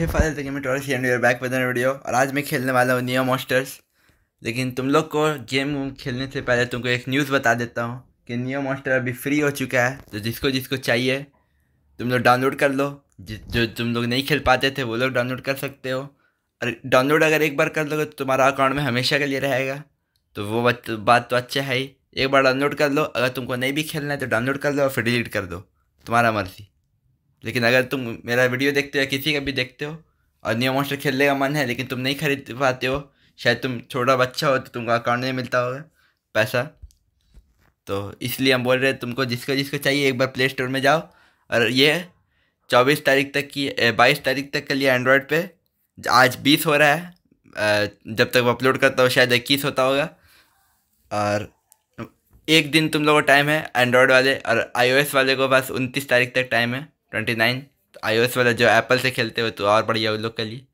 हे फादर तक मैं टॉरस एंड बैक विद वीडियो और आज मैं खेलने वाला हूँ नियो मॉस्टर्स लेकिन तुम लोग को गेम खेलने से पहले तुमको एक न्यूज़ बता देता हूँ कि नियो मॉस्टर अभी फ्री हो चुका है तो जिसको जिसको चाहिए तुम लोग डाउनलोड कर लो जो तुम लोग नहीं खेल पाते थे वो लोग डाउनलोड कर सकते हो और डाउनलोड अगर एक बार कर लोगे तो तुम्हारा अकाउंट में हमेशा के लिए रहेगा तो वो बात तो अच्छा है ही एक बार डाउनलोड कर लो अगर तुमको नहीं भी खेलना है तो डाउनलोड कर लो और फिर डिलीट कर दो तुम्हारा मर्जी लेकिन अगर तुम मेरा वीडियो देखते हो या किसी का भी देखते हो और न्यू मॉन्स्टर खेलने का मन है लेकिन तुम नहीं खरीद पाते हो शायद तुम छोटा बच्चा हो तो तुमको अकाउंट नहीं मिलता होगा पैसा तो इसलिए हम बोल रहे हैं तुमको जिसको जिसको चाहिए एक बार प्ले स्टोर में जाओ और ये चौबीस तारीख तक की बाईस तारीख तक के लिए एंड्रॉयड पे आज बीस हो रहा है जब तक अपलोड करता हो शायद इक्कीस होता होगा और एक दिन तुम लोगों को टाइम है एंड्रॉयड वाले और आईओएस वाले को बस उनतीस तारीख तक टाइम है ट्वेंटी नाइन तो आई वाला जो एप्पल से खेलते हो तो और बढ़िया उन लोग के लिए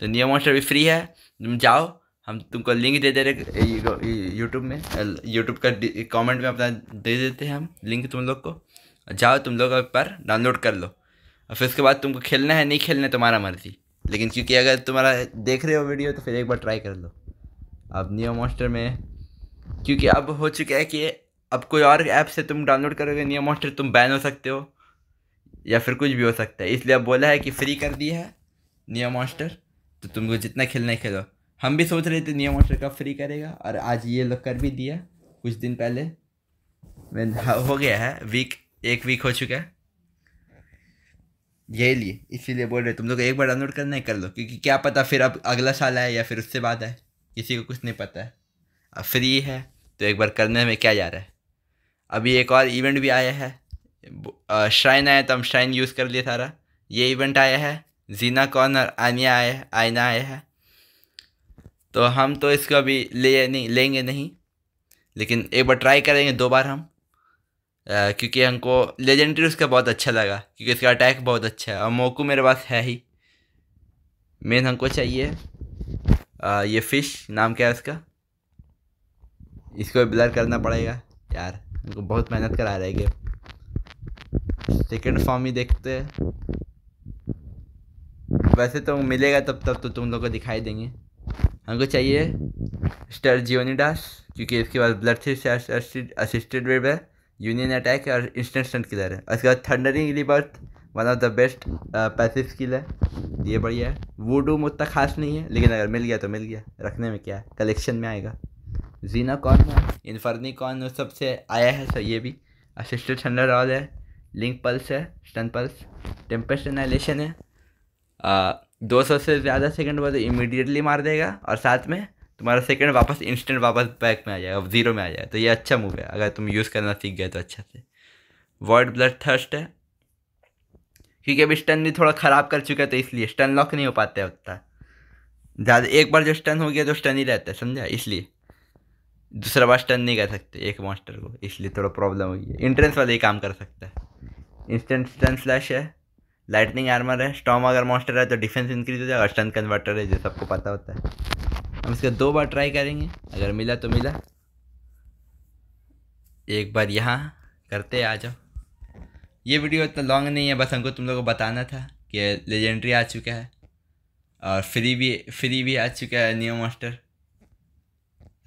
तो नियो मॉन्स्टर भी फ्री है तुम जाओ हम तुमको लिंक दे दे रहे यूट्यूब में यूट्यूब का कमेंट में अपना दे देते हैं हम लिंक तुम लोग को जाओ तुम लोग एक बार डाउनलोड कर लो और फिर उसके बाद तुमको खेलना है नहीं खेलना है तुम्हारा मर्जी लेकिन क्योंकि अगर तुम्हारा देख रहे हो वीडियो तो फिर एक बार ट्राई कर लो अब नियो मॉन्स्टर में क्योंकि अब हो चुका है कि अब कोई और ऐप से तुम डाउनलोड करोगे नियो मॉन्स्टर तुम बैन हो सकते हो या फिर कुछ भी हो सकता है इसलिए अब बोला है कि फ्री कर दिया है नियो मास्टर तो तुमको जितना खेलना खेलो हम भी सोच रहे थे नियो मास्टर कब फ्री करेगा और आज ये लोग कर भी दिया कुछ दिन पहले मैं हाँ, हो गया है वीक एक वीक हो चुका है यही लिए इसीलिए बोल रहे तुम लोग एक बार डाउनलोड करना ही कर लो क्योंकि क्या पता फिर अब अगला साल आए या फिर उससे बाद आए किसी को कुछ नहीं पता है अब फ्री है तो एक बार करने में क्या जा रहा है अभी एक और इवेंट भी आया है श्राइन आया तो हम श्राइन यूज़ कर लिए सारा ये इवेंट आया है जीना कौन और आनिया आया है आयना आया है तो हम तो इसको अभी ले नहीं लेंगे नहीं लेकिन एक बार ट्राई करेंगे दो बार हम आ, क्योंकि हमको लेजेंडरी उसका बहुत अच्छा लगा क्योंकि इसका अटैक बहुत अच्छा है और मोकू मेरे पास है ही मेन हमको चाहिए आ, ये फ़िश नाम क्या है उसका इसको ब्लर करना पड़ेगा यार हमको बहुत मेहनत करा रहे गेम सेकेंड फॉर्म ही देखते हैं वैसे तो मिलेगा तब तब तो तुम लोग को दिखाई देंगे हमको चाहिए स्टर जियोनीडास क्योंकि इसके बाद ब्लड से असिस्टेड वेब है यूनियन अटैक और इंस्टेंट स्टंट किलर है उसके बाद thundering rebirth one of the best passive skill है ये बढ़िया है वूडू उतना खास नहीं है लेकिन अगर मिल गया तो मिल गया रखने में क्या है कलेक्शन में आएगा जीना कौन है इनफर्नी कौन सबसे आया है सर ये भी असिस्टेड थंडर ऑल है लिंक पल्स है स्टन पल्स टेम्पेस्ट एनाइलेशन है दो सौ से ज़्यादा सेकंड बाद इमीडिएटली मार देगा और साथ में तुम्हारा सेकंड वापस इंस्टेंट वापस बैक में आ जाएगा जीरो में आ जाएगा तो ये अच्छा मूव है अगर तुम यूज़ करना सीख गए तो अच्छा से वर्ड ब्लड थर्स्ट है क्योंकि अभी स्टन भी थोड़ा ख़राब कर चुका है तो इसलिए स्टन लॉक नहीं हो पाते उतना ज़्यादा एक बार जो स्टन हो गया तो स्टन ही रहता है समझा इसलिए दूसरा बार स्टन नहीं कर सकते एक मॉन्स्टर को इसलिए थोड़ा प्रॉब्लम होगी एंट्रेंस वाले ही काम कर सकते इंस्टेंट स्टन स्लैश है लाइटनिंग आर्मर है स्टॉम अगर मॉन्स्टर है तो डिफेंस इंक्रीज हो जाएगा स्टन कन्वर्टर है जो सबको पता होता है हम इसको दो बार ट्राई करेंगे अगर मिला तो मिला एक बार यहाँ करते आ जाओ ये वीडियो इतना लॉन्ग नहीं है बस हमको तुम लोग को बताना था कि लेजेंड्री आ चुका है और फ्री भी फ्री भी आ चुका है न्यू मास्टर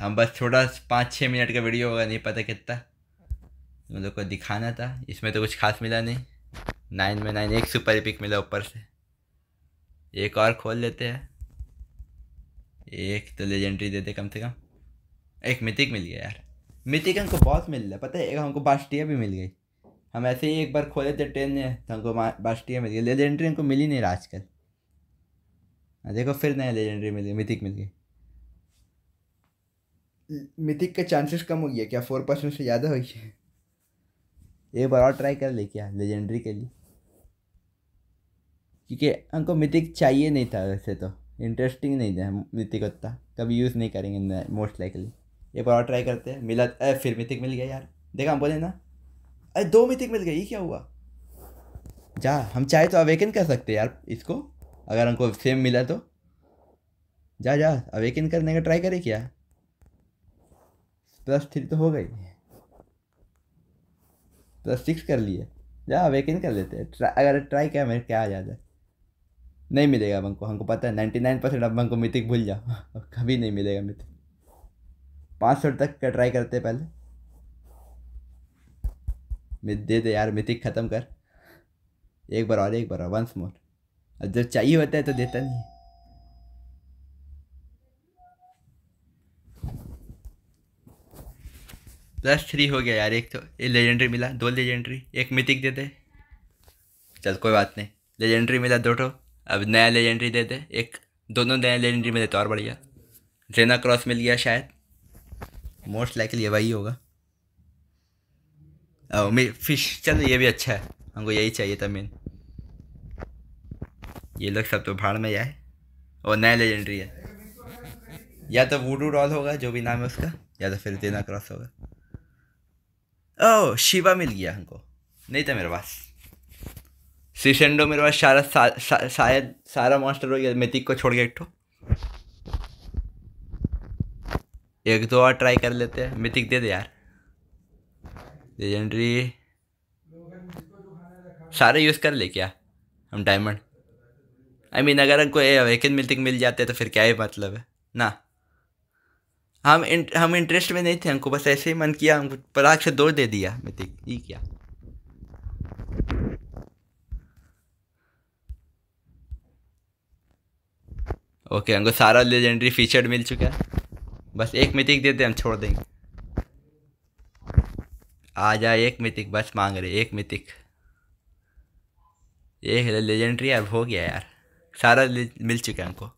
हम बस थोड़ा पाँच छः मिनट का वीडियो होगा नहीं पता कितना तुम लोग को दिखाना था इसमें तो कुछ खास मिला नहीं नाइन में नाइन एक सुपर पिक मिला ऊपर से एक और खोल लेते हैं एक तो लेजेंडरी देते कम से कम एक मितिक मिल गया यार मितिक हमको बहुत मिल रहा पता है एक हमको बास्टिया भी मिल गई हम ऐसे ही एक बार खोले थे ट्रेन में तो हमको बास्टिया मिल गई लेजेंडरी हमको मिली नहीं रहा आजकल हाँ, देखो फिर नया लेजेंडरी मिल गई मितिक मिल गई मितिक का चांसेस कम हो गया क्या फोर परसेंट से ज़्यादा हो गया एक बार और ट्राई कर ले क्या लेजेंडरी के लिए क्योंकि हमको मिथिक चाहिए नहीं था वैसे तो इंटरेस्टिंग नहीं था मिथिक उतना कभी यूज़ नहीं करेंगे मोस्ट लाइकली एक बार और ट्राई करते हैं मिला अरे फिर मिथिक मिल गया यार देखा हम बोले ना अरे दो मिथिक मिल गई क्या हुआ जा हम चाहे तो अवेकन कर सकते यार इसको अगर हमको सेम मिला तो जा जा अवेकन करने का ट्राई करें क्या प्लस थ्री तो हो गई प्लस तो सिक्स कर लिए जा वेकिन कर लेते हैं ट्रा, अगर ट्राई किया मेरे क्या आ जाता नहीं मिलेगा हमको हमको पता है नाइन्टी नाइन परसेंट अब हमको मिथिक भूल जाओ कभी नहीं मिलेगा मिथिक पाँच सौ तक का ट्राई करते पहले दे दे यार मिथिक ख़त्म कर एक बार और एक बार और वंस मोर अब जब चाहिए होता है तो देता नहीं प्लस थ्री हो गया यार एक तो ये लेजेंड्री मिला दो लेजेंड्री एक मिथिक दे दे चल कोई बात नहीं लेजेंड्री मिला दो ठो अब नया लेजेंड्री दे दे एक दोनों नया लेजेंड्री मिले तो और बढ़िया जेना क्रॉस मिल गया शायद मोस्ट लाइकली ये वही होगा ओ मे फिश चलो ये भी अच्छा है हमको यही चाहिए था मेन ये लोग सब तो भाड़ में जाए और नया लेजेंड्री है या तो वूडू डॉल होगा जो भी नाम है उसका या तो फिर देना क्रॉस होगा ओह शिवा मिल गया हमको नहीं था मेरे पास सीशेंडो मेरे पास सारा शायद सा, सा, सारा मॉन्स्टर हो गया मेथिक को छोड़ के एक तो एक दो और ट्राई कर लेते हैं मिथिक दे दे यार लेजेंडरी सारे यूज़ कर ले क्या हम diamond I I mean mean, अगर हमको अवेकन मिथिक मिल जाते तो फिर क्या ही मतलब है ना हम इंट, हम इंटरेस्ट में नहीं थे हमको बस ऐसे ही मन किया हमको पराग से दौड़ दे दिया मैं देख ये क्या ओके हमको सारा लेजेंडरी फीचर मिल चुका है बस एक मितिक दे दे हम छोड़ देंगे आ जा एक मितिक बस मांग रहे एक मितिक एक लेजेंडरी यार हो गया यार सारा मिल चुका है हमको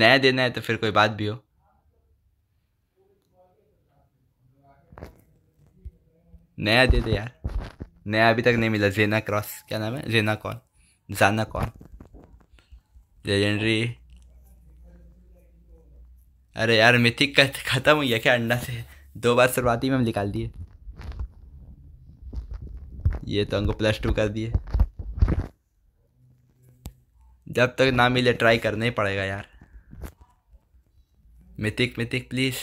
नया देना है तो फिर कोई बात भी हो नया दे दे यार नया अभी तक नहीं मिला जेना क्रॉस क्या नाम है जेना कौन जाना कौन लेजेंडरी अरे यार मिथिक का तो खत्म हुई गया क्या अंडा से दो बार शुरुआती में हम निकाल दिए ये तो हमको प्लस टू कर दिए जब तक ना मिले ट्राई करना ही पड़ेगा यार मिथिक मिथिक प्लीज़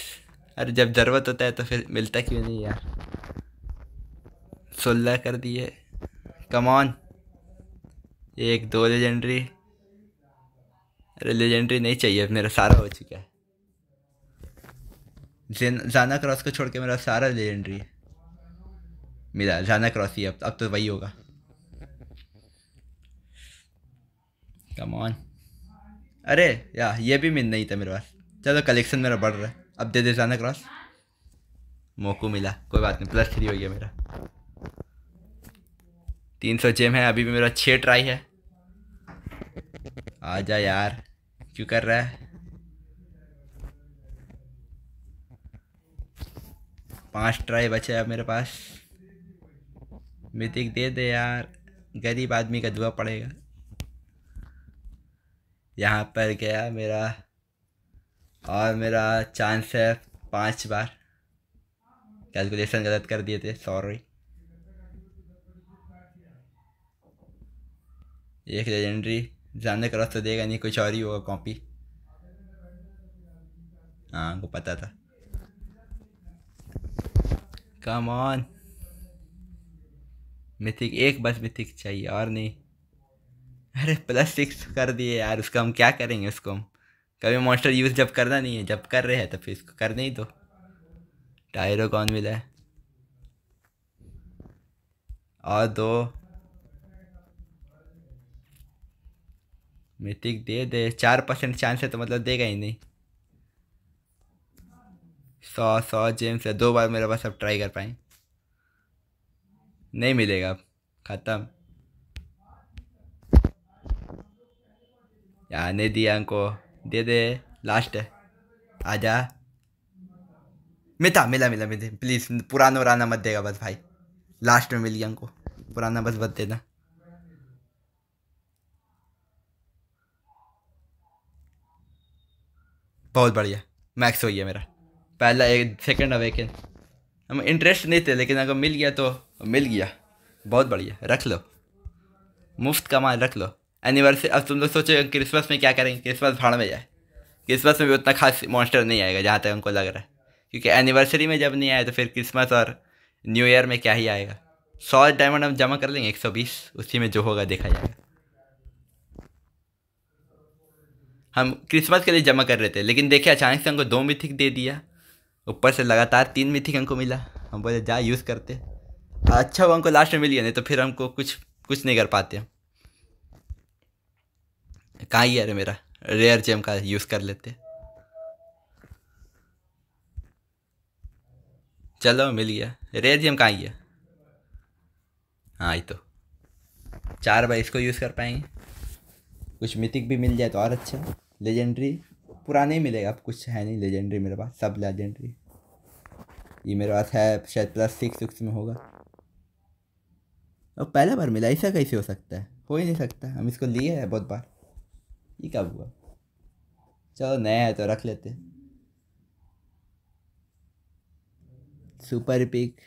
अरे जब ज़रूरत होता है तो फिर मिलता क्यों नहीं यार सोलह कर दिए कमान एक दो लेजेंड्री अरे लेजेंड्री नहीं चाहिए मेरा सारा हो चुका है जाना क्रॉस को छोड़ के मेरा सारा लेजेंड्री है जाना क्रॉस ही अब अब तो वही होगा कमान अरे या ये भी मिल नहीं था मेरे पास चलो कलेक्शन मेरा बढ़ रहा है अब दे दे जाना क्रॉस मोकू मिला कोई बात नहीं प्लस थ्री हो गया मेरा तीन सौ जेम है अभी भी मेरा छः ट्राई है आ जा यार क्यों कर रहा है पांच ट्राई बचे अब मेरे पास मृतिक दे दे यार गरीब आदमी का दुआ पड़ेगा यहाँ पर गया मेरा और मेरा चांस है पांच बार कैलकुलेशन गलत कर दिए थे सॉरी एक लेजेंडरी जानने का रास्ता देगा नहीं कुछ और ही होगा कॉपी हाँ को पता था कम ऑन मिथिक एक बस मिथिक चाहिए और नहीं अरे प्लस सिक्स कर दिए यार उसका हम क्या करेंगे उसको हम कभी मॉन्स्टर यूज़ जब करना नहीं है जब कर रहे हैं तो फिर इसको करने ही दो टायरों कौन मिला है और दो मिथिक दे दे चार परसेंट चांस है तो मतलब देगा ही नहीं सौ सौ जेम्स है दो बार मेरे पास अब ट्राई कर पाए नहीं मिलेगा अब ख़त्म यार नहीं दिया हमको दे दे लास्ट है जा मिता मिला मिला मिले प्लीज़ पुराना वराना मत देगा बस भाई लास्ट में मिल गया हमको पुराना बस मत देना बहुत बढ़िया मैक्स हो गया मेरा पहला एक सेकेंड अवेकन हम इंटरेस्ट नहीं थे लेकिन अगर मिल गया तो मिल गया बहुत बढ़िया रख लो मुफ्त कमा रख लो एनिवर्सरी अब तुम लोग सोचो क्रिसमस में क्या करेंगे क्रिसमस भाड़ में जाए क्रिसमस में भी उतना खास मॉन्स्टर नहीं आएगा जहाँ तक हमको लग रहा है क्योंकि एनिवर्सरी में जब नहीं आया तो फिर क्रिसमस और न्यू ईयर में क्या ही आएगा सौ डायमंड हम जमा कर लेंगे एक सौ बीस उसी में जो होगा देखा जाएगा हम क्रिसमस के लिए जमा कर रहे थे लेकिन देखिए अचानक से हमको दो मिथिक दे दिया ऊपर से लगातार तीन मिथिक हमको मिला हम बोले जा यूज़ करते अच्छा वो हमको लास्ट में मिल गया नहीं तो फिर हमको कुछ कुछ नहीं कर पाते हम कहाँ ही यार मेरा रेयर जेम का यूज़ कर लेते चलो मिल गया रेयर जेम कहाँ गया हाँ ये तो चार बार इसको यूज़ कर पाएंगे कुछ मिथिक भी मिल जाए तो और अच्छा लेजेंड्री पुराने ही मिलेगा अब कुछ है नहीं लेजेंड्री मेरे पास सब लेजेंड्री ये मेरे पास है शायद प्लस सिक्स सिक्स में होगा अब पहला बार मिला ऐसा कैसे हो सकता है हो ही नहीं सकता हम इसको लिए है बहुत बार ये कब हुआ चलो नया है तो रख लेते सुपर पिक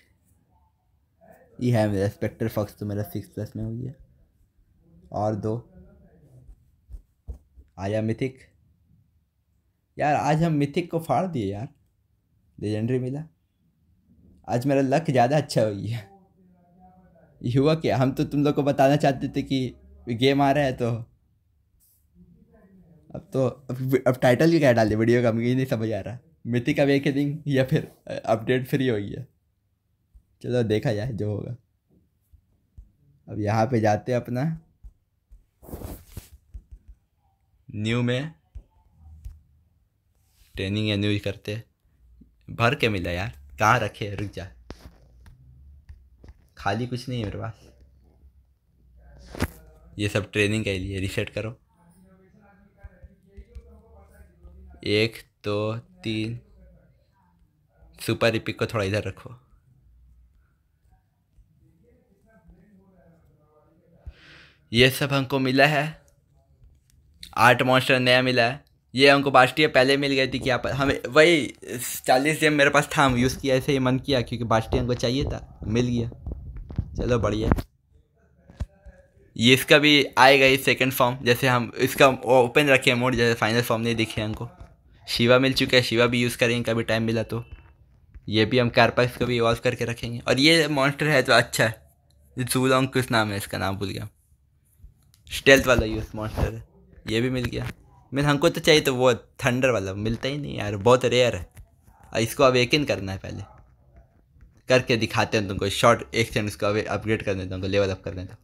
ये है मेरा स्पेक्टर फॉक्स तो मेरा सिक्स प्लस में हो गया और दो आजा मिथिक यार आज हम मिथिक को फाड़ दिए यार लेजेंडरी मिला आज मेरा लक ज़्यादा अच्छा हो गया हुआ क्या हम तो तुम लोग को बताना चाहते थे कि गेम आ रहा है तो अब तो अब, अब टाइटल भी क्या डाले वीडियो का मुझे नहीं समझ आ रहा मिथिक दिन या फिर अपडेट फ्री हो गया चलो देखा जाए जो होगा अब यहाँ पे जाते हैं अपना न्यू में ट्रेनिंग या न्यू करते भर के मिला यार कहाँ रखे रुक जा खाली कुछ नहीं है मेरे पास ये सब ट्रेनिंग के लिए रिसेट करो एक दो तो, तीन सुपर रिपिक को थोड़ा इधर रखो ये सब हमको मिला है आठ मॉन्स्टर नया मिला है ये हमको बास्टी पहले मिल गई थी कि आप हमें वही चालीस जेम मेरे पास था हम यूज़ किया ऐसे ही मन किया क्योंकि बास्टी हमको चाहिए था मिल गया चलो बढ़िया ये इसका भी आएगा ही सेकेंड फॉर्म जैसे हम इसका ओपन रखे मोड जैसे फाइनल फॉर्म नहीं दिखे हमको शिवा मिल चुका है शिवा भी यूज़ करेंगे कभी टाइम मिला तो ये भी हम कारपाक्स को भी इवॉल्व करके रखेंगे और ये मॉन्स्टर है तो अच्छा है जूलोंग किस नाम है इसका नाम भूल गया स्टेल्थ वाला यूज मॉन्स्टर है ये भी मिल गया मैं हमको तो चाहिए तो वो थंडर वाला मिलता ही नहीं यार बहुत रेयर है और इसको अब एक करना है पहले करके दिखाते हैं तुमको शॉर्ट एक सेकेंड उसको अपग्रेड कर देता हूँ लेवल अप कर देता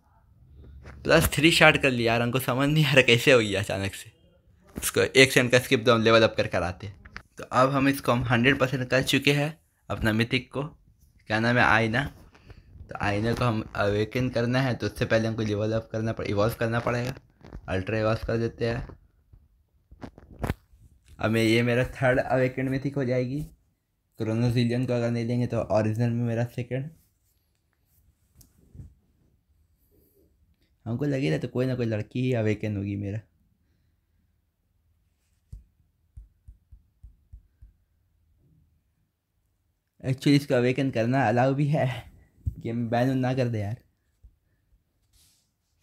प्लस थ्री शॉट कर लिया यार हमको समझ नहीं आ रहा कैसे हो गया अचानक से उसको एक सेकेंड का स्किप दो हम लेवल अप कर कराते हैं तो अब हम इसको हम हंड्रेड परसेंट कर चुके हैं अपना मिथिक को क्या नाम है आईना तो आईने को हम अवेकन करना है तो उससे पहले हमको लेवल अप करना पड़ इवॉल्व करना पड़ेगा अल्ट्रावास कर देते हैं अब ये मेरा थर्ड अवेकेंड में थिक हो जाएगी क्रोनोजिलियन को अगर नहीं लेंगे तो ओरिजिनल में मेरा सेकंड हमको लगे ना तो कोई ना कोई लड़की ही अवेकेंड होगी मेरा एक्चुअली इसको अवेकन करना अलाउ भी है गेम बैन ना कर दे यार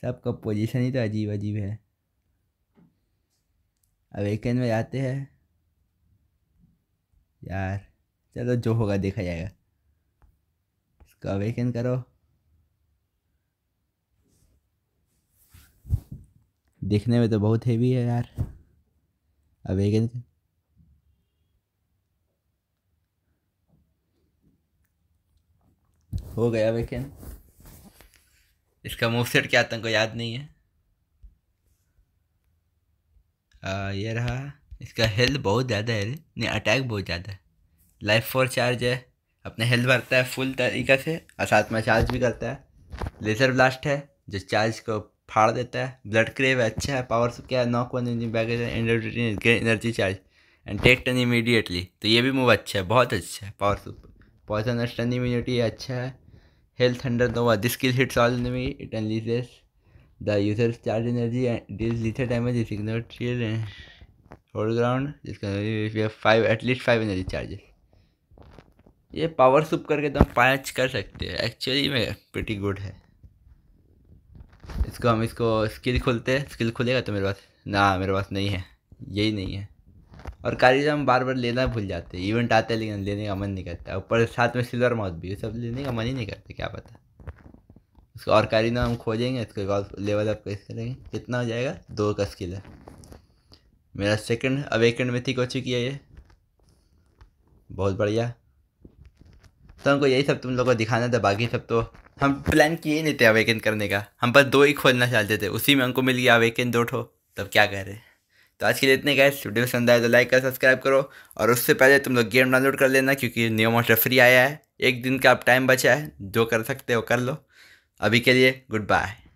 सबका पोजीशन ही तो अजीब अजीब है एक में जाते हैं यार चलो जो होगा देखा जाएगा इसको अवेकन करो देखने में तो बहुत हेवी है यार अवेकन हो गया अवेकन इसका मूवसेट क्या आतंक को याद नहीं है आ, ये रहा इसका हेल्थ बहुत ज़्यादा है नहीं अटैक बहुत ज़्यादा है लाइफ फोर चार्ज है अपने हेल्थ भरता है फुल तरीका से और साथ में चार्ज भी करता है लेजर ब्लास्ट है जो चार्ज को फाड़ देता है ब्लड क्रेव है अच्छा है पावर से क्या है knock one bag energy charge and take ton immediately तो ये भी मूव अच्छा है बहुत अच्छा है power super poison stun immunity अच्छा है Hail Thunder Nova. This skill hits all enemy. It unleashes the user's charge energy and deals lethal damage. Is ignored shield and foreground. This can only if you have five at least five energy charges. ये power सुप करके तो हम पाँच कर सकते हैं actually में pretty गुड है इसको हम इसको स्किल खोलते हैं स्किल खुलेगा तो मेरे पास ना मेरे पास नहीं है यही नहीं है और कारीजा हम बार बार लेना भूल जाते हैं इवेंट आते हैं लेकिन लेने का मन नहीं करता ऊपर साथ में सिल्वर माउथ भी सब लेने का मन ही नहीं करता क्या पता उसको और कारीना हम खोजेंगे इसको और लेवल अप कैसे करेंगे कितना हो जाएगा दो का स्किल है मेरा सेकंड अवेकेंड थी हो चुकी है ये बहुत बढ़िया तो हमको यही सब तुम लोग को दिखाना था बाकी सब तो हम प्लान किए नहीं थे अवेकन करने का हम बस दो ही खोलना चाहते थे उसी में हमको मिल गया अवेकन दो ठो तब क्या कह रहे तो आज के लिए इतने गए वीडियो पसंद आए तो लाइक कर सब्सक्राइब करो और उससे पहले तुम लोग गेम डाउनलोड कर लेना क्योंकि न्यू मोटर फ्री आया है एक दिन का आप टाइम बचा है जो कर सकते हो कर लो अभी के लिए गुड बाय